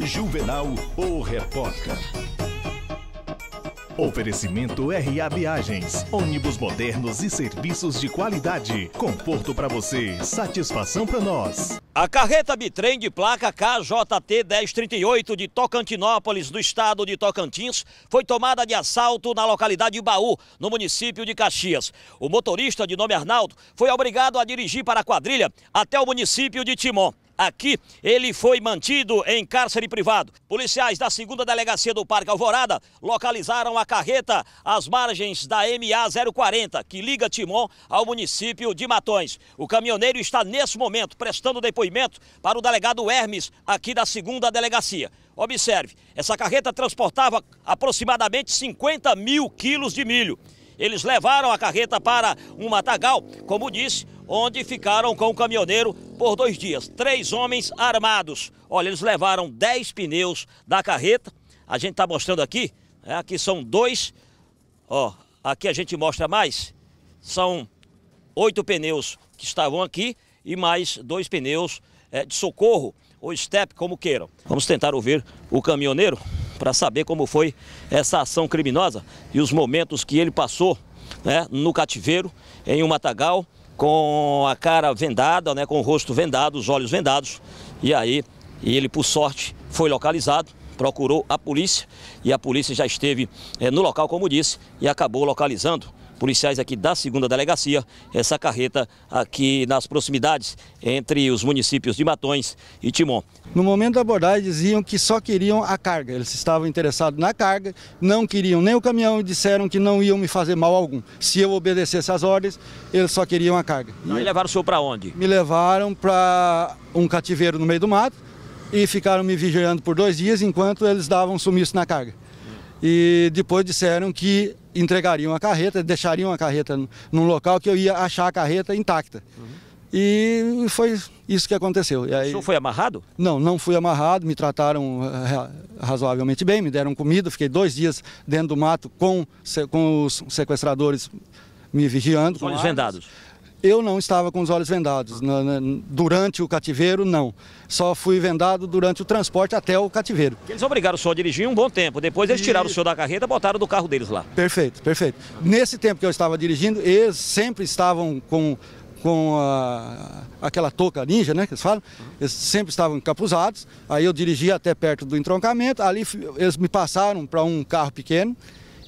Juvenal, o repórter. Oferecimento RA Viagens, ônibus modernos e serviços de qualidade. Conforto para você, satisfação para nós. A carreta bitrem de placa KJT 1038 de Tocantinópolis, do estado de Tocantins, foi tomada de assalto na localidade de Baú, no município de Caxias. O motorista, de nome Arnaldo, foi obrigado a dirigir para a quadrilha até o município de Timon aqui, ele foi mantido em cárcere privado. Policiais da segunda delegacia do Parque Alvorada localizaram a carreta às margens da MA 040, que liga Timon ao município de Matões. O caminhoneiro está nesse momento prestando depoimento para o delegado Hermes, aqui da segunda delegacia. Observe, essa carreta transportava aproximadamente 50 mil quilos de milho. Eles levaram a carreta para um matagal, como disse, onde ficaram com o caminhoneiro por dois dias. Três homens armados. Olha, eles levaram dez pneus da carreta. A gente está mostrando aqui. É, aqui são dois. Ó, aqui a gente mostra mais. São oito pneus que estavam aqui e mais dois pneus é, de socorro ou step, como queiram. Vamos tentar ouvir o caminhoneiro para saber como foi essa ação criminosa e os momentos que ele passou né, no cativeiro, em um matagal, com a cara vendada, né, com o rosto vendado, os olhos vendados. E aí ele, por sorte, foi localizado, procurou a polícia e a polícia já esteve é, no local, como disse, e acabou localizando policiais aqui da segunda delegacia, essa carreta aqui nas proximidades entre os municípios de Matões e Timon. No momento da abordagem diziam que só queriam a carga, eles estavam interessados na carga, não queriam nem o caminhão e disseram que não iam me fazer mal algum. Se eu obedecesse às ordens, eles só queriam a carga. E levaram o senhor para onde? Me levaram para um cativeiro no meio do mato e ficaram me vigiando por dois dias enquanto eles davam sumiço na carga. E depois disseram que entregariam a carreta, deixariam a carreta num local que eu ia achar a carreta intacta. Uhum. E foi isso que aconteceu. E aí... O senhor foi amarrado? Não, não fui amarrado, me trataram eh, razoavelmente bem, me deram comida, fiquei dois dias dentro do mato com, com os sequestradores me vigiando. Com olhos vendados? Eu não estava com os olhos vendados. Na, na, durante o cativeiro, não. Só fui vendado durante o transporte até o cativeiro. Eles obrigaram o senhor a dirigir um bom tempo. Depois eles tiraram o senhor da carreta e botaram do carro deles lá. Perfeito, perfeito. Nesse tempo que eu estava dirigindo, eles sempre estavam com com a, aquela touca ninja, né, que eles falam, eles sempre estavam encapuzados, aí eu dirigi até perto do entroncamento, ali eles me passaram para um carro pequeno,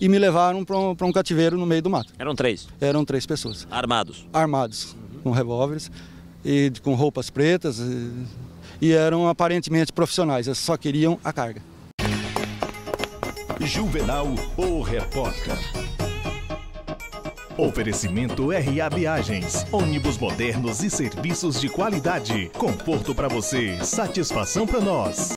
e me levaram para um, um, cativeiro no meio do mato. Eram três? Eram três pessoas. Armados? Armados, uhum. com revólveres e com roupas pretas e, e eram aparentemente profissionais, só queriam a carga. Juvenal, ou repórter. Oferecimento RA Viagens, ônibus modernos e serviços de qualidade. Conforto para você, satisfação para nós.